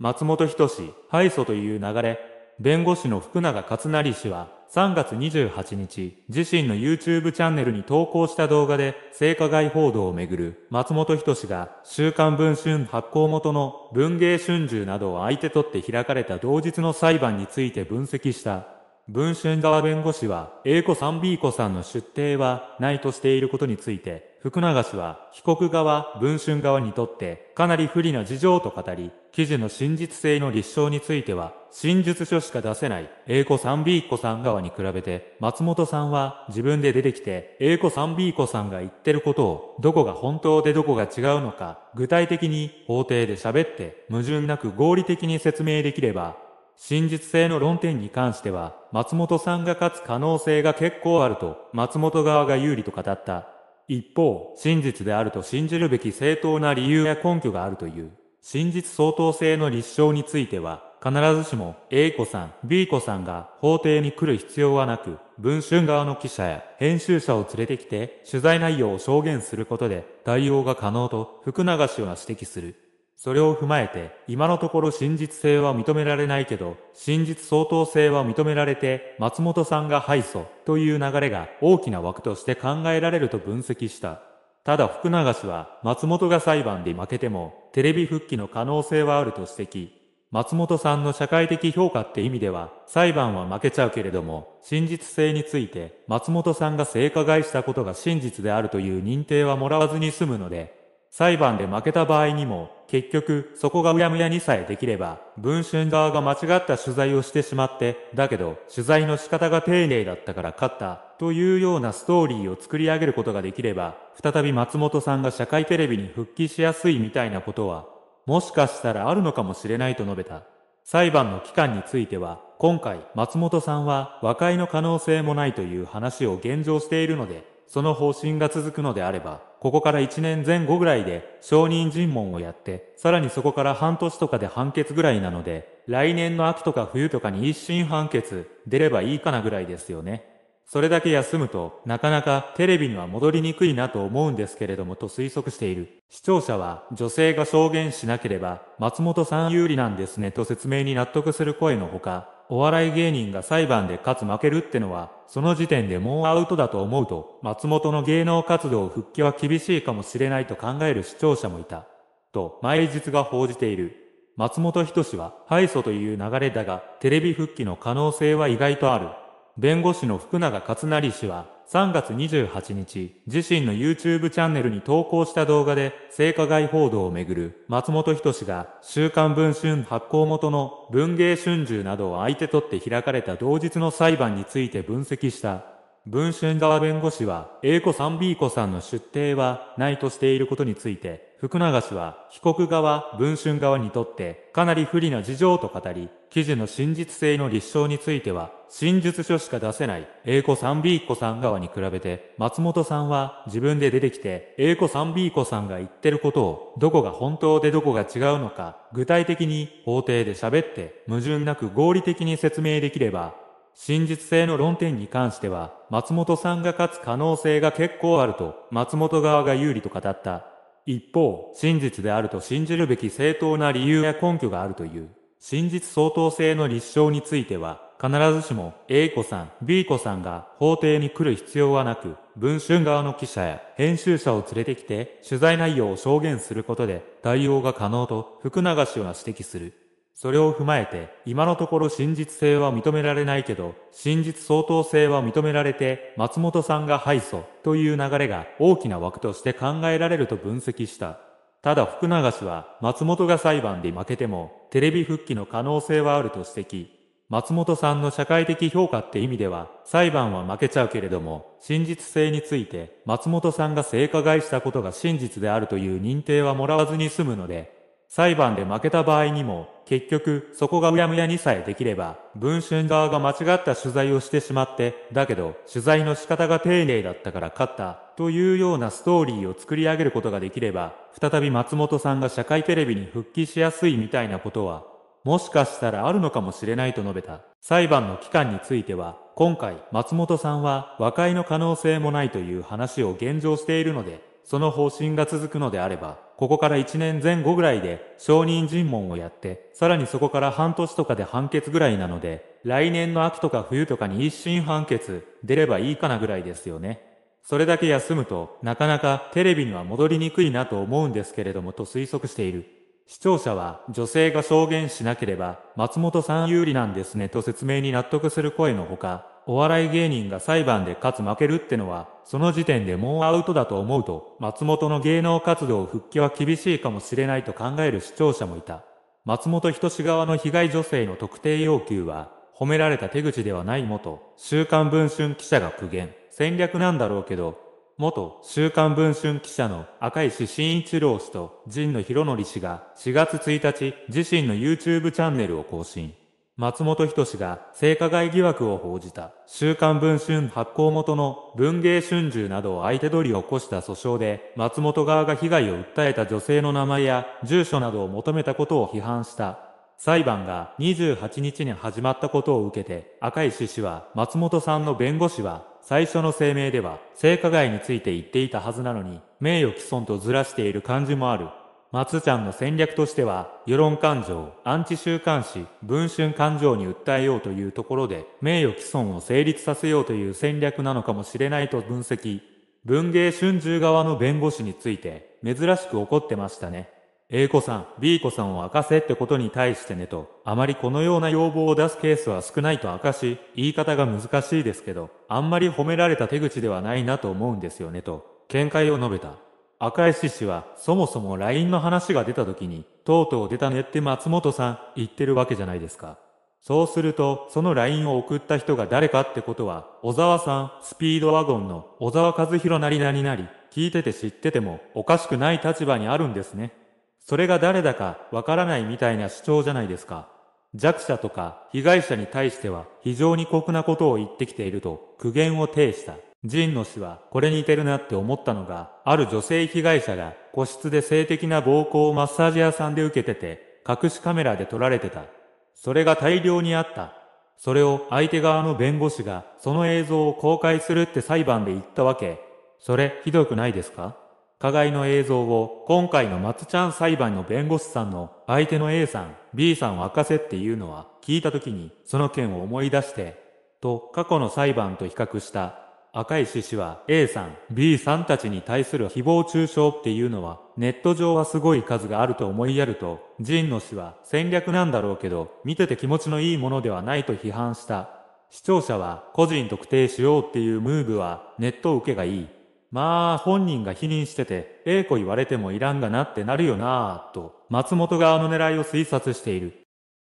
松本人志、敗訴という流れ、弁護士の福永勝成氏は3月28日、自身の YouTube チャンネルに投稿した動画で性加害報道をめぐる松本人志が週刊文春発行元の文芸春秋などを相手取って開かれた同日の裁判について分析した文春側弁護士は A 子さん B 子さんの出廷はないとしていることについて福永氏は被告側、文春側にとってかなり不利な事情と語り、記事の真実性の立証については、真実書しか出せない A 子さん B 子さん側に比べて、松本さんは自分で出てきて A 子さん B 子さんが言ってることを、どこが本当でどこが違うのか、具体的に法廷で喋って、矛盾なく合理的に説明できれば、真実性の論点に関しては、松本さんが勝つ可能性が結構あると、松本側が有利と語った。一方、真実であると信じるべき正当な理由や根拠があるという、真実相当性の立証については、必ずしも A 子さん、B 子さんが法廷に来る必要はなく、文春側の記者や編集者を連れてきて、取材内容を証言することで対応が可能と福永氏は指摘する。それを踏まえて、今のところ真実性は認められないけど、真実相当性は認められて、松本さんが敗訴という流れが大きな枠として考えられると分析した。ただ福永氏は、松本が裁判で負けても、テレビ復帰の可能性はあると指摘。松本さんの社会的評価って意味では、裁判は負けちゃうけれども、真実性について、松本さんが性加害したことが真実であるという認定はもらわずに済むので、裁判で負けた場合にも、結局、そこがうやむやにさえできれば、文春側が間違った取材をしてしまって、だけど、取材の仕方が丁寧だったから勝った、というようなストーリーを作り上げることができれば、再び松本さんが社会テレビに復帰しやすいみたいなことは、もしかしたらあるのかもしれないと述べた。裁判の期間については、今回、松本さんは和解の可能性もないという話を現状しているので、その方針が続くのであれば、ここから1年前後ぐらいで証人尋問をやって、さらにそこから半年とかで判決ぐらいなので、来年の秋とか冬とかに一審判決出ればいいかなぐらいですよね。それだけ休むと、なかなかテレビには戻りにくいなと思うんですけれどもと推測している。視聴者は、女性が証言しなければ、松本さん有利なんですねと説明に納得する声のほか、お笑い芸人が裁判で勝つ負けるってのは、その時点でもうアウトだと思うと、松本の芸能活動復帰は厳しいかもしれないと考える視聴者もいた。と、毎日が報じている。松本人志は敗訴という流れだが、テレビ復帰の可能性は意外とある。弁護士の福永勝成氏は、3月28日、自身の YouTube チャンネルに投稿した動画で、性加害報道をめぐる松本人志が、週刊文春発行元の文芸春秋などを相手取って開かれた同日の裁判について分析した。文春側弁護士は、A 子さん B 子さんの出廷はないとしていることについて、福永氏は被告側、文春側にとってかなり不利な事情と語り、記事の真実性の立証については、真実書しか出せない A 子さん B 子さん側に比べて、松本さんは自分で出てきて A 子さん B 子さんが言ってることを、どこが本当でどこが違うのか、具体的に法廷で喋って、矛盾なく合理的に説明できれば、真実性の論点に関しては、松本さんが勝つ可能性が結構あると、松本側が有利と語った。一方、真実であると信じるべき正当な理由や根拠があるという、真実相当性の立証については、必ずしも A 子さん、B 子さんが法廷に来る必要はなく、文春側の記者や編集者を連れてきて、取材内容を証言することで対応が可能と福永氏は指摘する。それを踏まえて、今のところ真実性は認められないけど、真実相当性は認められて、松本さんが敗訴という流れが大きな枠として考えられると分析した。ただ福永氏は、松本が裁判で負けても、テレビ復帰の可能性はあると指摘。松本さんの社会的評価って意味では、裁判は負けちゃうけれども、真実性について、松本さんが性加害したことが真実であるという認定はもらわずに済むので、裁判で負けた場合にも、結局、そこがうやむやにさえできれば、文春側が間違った取材をしてしまって、だけど、取材の仕方が丁寧だったから勝った、というようなストーリーを作り上げることができれば、再び松本さんが社会テレビに復帰しやすいみたいなことは、もしかしたらあるのかもしれないと述べた。裁判の期間については、今回、松本さんは和解の可能性もないという話を現状しているので、その方針が続くのであれば、ここから1年前後ぐらいで証人尋問をやって、さらにそこから半年とかで判決ぐらいなので、来年の秋とか冬とかに一審判決出ればいいかなぐらいですよね。それだけ休むと、なかなかテレビには戻りにくいなと思うんですけれどもと推測している。視聴者は女性が証言しなければ松本さん有利なんですねと説明に納得する声のほか、お笑い芸人が裁判で勝つ負けるってのは、その時点でもうアウトだと思うと、松本の芸能活動復帰は厳しいかもしれないと考える視聴者もいた。松本人志側の被害女性の特定要求は、褒められた手口ではない元、週刊文春記者が苦言、戦略なんだろうけど、元週刊文春記者の赤石慎一郎氏と神野博則氏が4月1日自身の YouTube チャンネルを更新。松本人志が性加害疑惑を報じた週刊文春発行元の文芸春秋などを相手取り起こした訴訟で松本側が被害を訴えた女性の名前や住所などを求めたことを批判した裁判が28日に始まったことを受けて赤石氏は松本さんの弁護士は最初の声明では性加害について言っていたはずなのに名誉毀損とずらしている感じもある松ちゃんの戦略としては、世論感情、アンチ週刊誌、文春感情に訴えようというところで、名誉毀損を成立させようという戦略なのかもしれないと分析。文芸春秋側の弁護士について、珍しく怒ってましたね。A 子さん、B 子さんを明かせってことに対してねと、あまりこのような要望を出すケースは少ないと明かし、言い方が難しいですけど、あんまり褒められた手口ではないなと思うんですよねと、見解を述べた。赤石氏はそもそも LINE の話が出た時に、とうとう出たねって松本さん言ってるわけじゃないですか。そうすると、その LINE を送った人が誰かってことは、小沢さん、スピードワゴンの小沢和弘なりなりなり、聞いてて知っててもおかしくない立場にあるんですね。それが誰だかわからないみたいな主張じゃないですか。弱者とか被害者に対しては非常に酷なことを言ってきていると苦言を呈した。神野氏はこれ似てるなって思ったのが、ある女性被害者が個室で性的な暴行をマッサージ屋さんで受けてて、隠しカメラで撮られてた。それが大量にあった。それを相手側の弁護士がその映像を公開するって裁判で言ったわけ。それひどくないですか加害の映像を今回の松ちゃん裁判の弁護士さんの相手の A さん、B さんを明かせっていうのは聞いた時にその件を思い出して、と過去の裁判と比較した赤獅子は A さん、B さんたちに対する誹謗中傷っていうのはネット上はすごい数があると思いやると、ジンの死は戦略なんだろうけど、見てて気持ちのいいものではないと批判した。視聴者は個人特定しようっていうムーブはネット受けがいい。まあ本人が否認してて、ええ子言われてもいらんがなってなるよなぁと、松本側の狙いを推察している。